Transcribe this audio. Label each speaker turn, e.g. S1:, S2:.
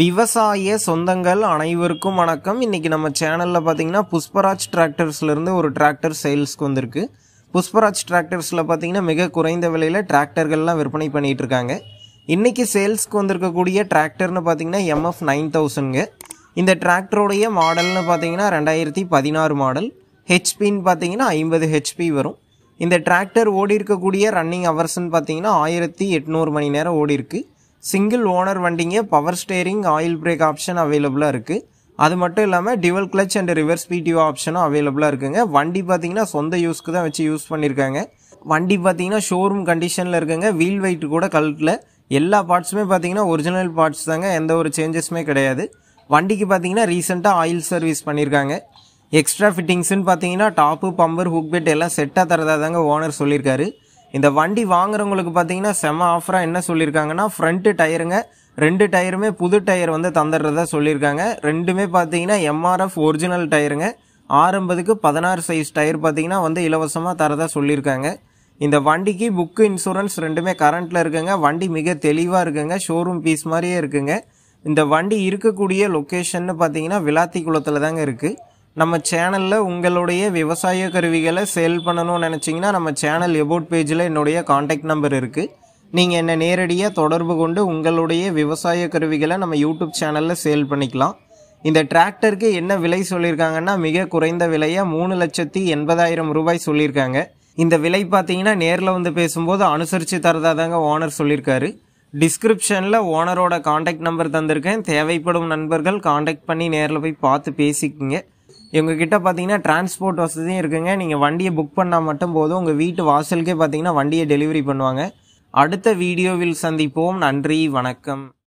S1: விவசாய சொந்தங்கள் அனைவருக்கும் வணக்கம் இன்றைக்கி நம்ம சேனலில் பார்த்தீங்கன்னா புஷ்பராஜ் டிராக்டர்ஸ்லேருந்து ஒரு டிராக்டர் சேல்ஸ்க்கு வந்திருக்கு புஷ்பராஜ் டிராக்டர்ஸில் பார்த்தீங்கன்னா மிக குறைந்த விலையில் டிராக்டர்கள்லாம் விற்பனை பண்ணிகிட்டு இருக்காங்க இன்றைக்கி சேல்ஸ்க்கு வந்திருக்கக்கூடிய டிராக்டர்னு பார்த்தீங்கன்னா எம்எஃப் நைன் தௌசண்ட்ங்க இந்த டிராக்டருடைய மாடல்னு பார்த்தீங்கன்னா ரெண்டாயிரத்தி பதினாறு மாடல் ஹெச்பின்னு பார்த்தீங்கன்னா ஐம்பது ஹெச்பி வரும் இந்த டிராக்டர் ஓடி இருக்கக்கூடிய ரன்னிங் அவர்ஸ்ன்னு பார்த்தீங்கன்னா ஆயிரத்தி எட்நூறு மணி நேரம் ஓடி இருக்குது சிங்கிள் ஓனர் வண்டிங்க power steering oil brake option அவைலபிளாக இருக்குது அது மட்டும் இல்லாமல் dual clutch and reverse PTO ஆப்ஷனும் அவைலபிளாக இருக்குங்க வண்டி பார்த்தீங்கன்னா சொந்த யூஸ்க்கு தான் வச்சு யூஸ் பண்ணியிருக்காங்க வண்டி பார்த்தீங்கன்னா ஷோரூம் கண்டிஷனில் இருக்குங்க வீல் வெயிட் கூட கழட்டில் எல்லா பார்ட்ஸுமே பார்த்தீங்கன்னா ஒரிஜினல் பார்ட்ஸ் தாங்க எந்த ஒரு சேஞ்சஸுமே கிடையாது வண்டிக்கு பார்த்தீங்கன்னா ரீசெண்டாக ஆயில் சர்வீஸ் பண்ணியிருக்காங்க எக்ஸ்ட்ரா ஃபிட்டிங்ஸ்னு பார்த்தீங்கன்னா டாப்பு பம்பர் ஹுக் பெட் எல்லாம் செட்டாக தரதாக தாங்க ஓனர் சொல்லியிருக்காரு இந்த வண்டி வாங்குறவங்களுக்கு பார்த்தீங்கன்னா செம ஆஃபராக என்ன சொல்லியிருக்காங்கன்னா ஃப்ரண்ட்டு டயருங்க ரெண்டு டயருமே புது டயர் வந்து தந்துடுறதா சொல்லியிருக்காங்க ரெண்டுமே பார்த்தீங்கன்னா எம்ஆர்எஃப் ஒரிஜினல் டயருங்க ஆரம்பதுக்கு பதினாறு சைஸ் டயர் பார்த்தீங்கன்னா வந்து இலவசமாக தரதா சொல்லியிருக்காங்க இந்த வண்டிக்கு புக்கு இன்சூரன்ஸ் ரெண்டுமே கரண்ட்டில் இருக்குங்க வண்டி மிக தெளிவாக இருக்குங்க ஷோரூம் பீஸ் மாதிரியே இருக்குங்க இந்த வண்டி இருக்கக்கூடிய லொக்கேஷன்னு பார்த்தீங்கன்னா விளாத்தி குளத்தில் தாங்க இருக்குது நம்ம சேனலில் உங்களுடைய விவசாய கருவிகளை சேல் பண்ணணும்னு நினச்சிங்கன்னா நம்ம சேனல் எபோட் பேஜில் என்னுடைய காண்டாக்ட் நம்பர் இருக்குது நீங்கள் என்னை நேரடியாக தொடர்பு கொண்டு உங்களுடைய விவசாய கருவிகளை நம்ம யூடியூப் சேனலில் சேல் பண்ணிக்கலாம் இந்த டிராக்டருக்கு என்ன விலை சொல்லியிருக்காங்கன்னா மிக குறைந்த விலையாக மூணு லட்சத்தி எண்பதாயிரம் ரூபாய் சொல்லியிருக்காங்க இந்த விலை பார்த்தீங்கன்னா நேரில் வந்து பேசும்போது அனுசரித்து தரதா தாங்க ஓனர் சொல்லியிருக்காரு டிஸ்கிரிப்ஷனில் ஓனரோட காண்டாக்ட் நம்பர் தந்திருக்கேன் தேவைப்படும் நண்பர்கள் காண்டாக்ட் பண்ணி நேரில் போய் பார்த்து பேசிக்கங்க இவங்கக்கிட்ட பார்த்தீங்கன்னா டிரான்ஸ்போர்ட் வசதியும் இருக்குங்க நீங்கள் வண்டியை புக் பண்ணால் மட்டும் போதும் உங்கள் வீட்டு வாசலுக்கே பார்த்தீங்கன்னா வண்டியை டெலிவரி பண்ணுவாங்க அடுத்த வீடியோவில் சந்திப்போம் நன்றி வணக்கம்